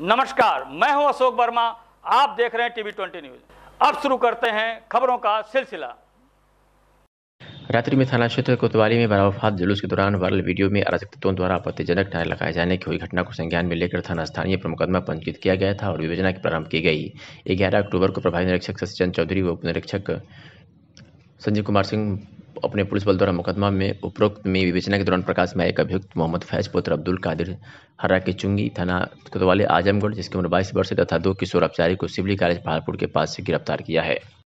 नमस्कार मैं हूं अशोक वर्मा आप देख रहे हैं टीवी ट्वेंटी न्यूज अब शुरू करते हैं खबरों का सिलसिला रात्रि में थाना क्षेत्र कोतवाली में बना जुलूस के दौरान वायरल वीडियो में अराजक तत्वों द्वारा आपत्तिजनक टायर लगाए जाने की हुई घटना को संज्ञान में लेकर थाना स्थानीय पर मुकदमा पंजीकृत किया गया था और विवेचना की प्रारंभ की गई ग्यारह अक्टूबर को प्रभारी निरीक्षक सचिन चौधरी व उप निरीक्षक संजीव कुमार सिंह अपने पुलिस बल द्वारा मुकदमा में उपरोक्त में विवेचना के दौरान प्रकाश में एक अभियुक्त मोहम्मद फैज पुत्र अब्दुल कादिर हरा के चुंगी थाना कोतवाली आजमगढ़ जिसकी उम्र बाईस वर्ष तथा दो किशोर अपचारी को सिवली कॉलेज पहाड़पुर के पास से गिरफ्तार किया है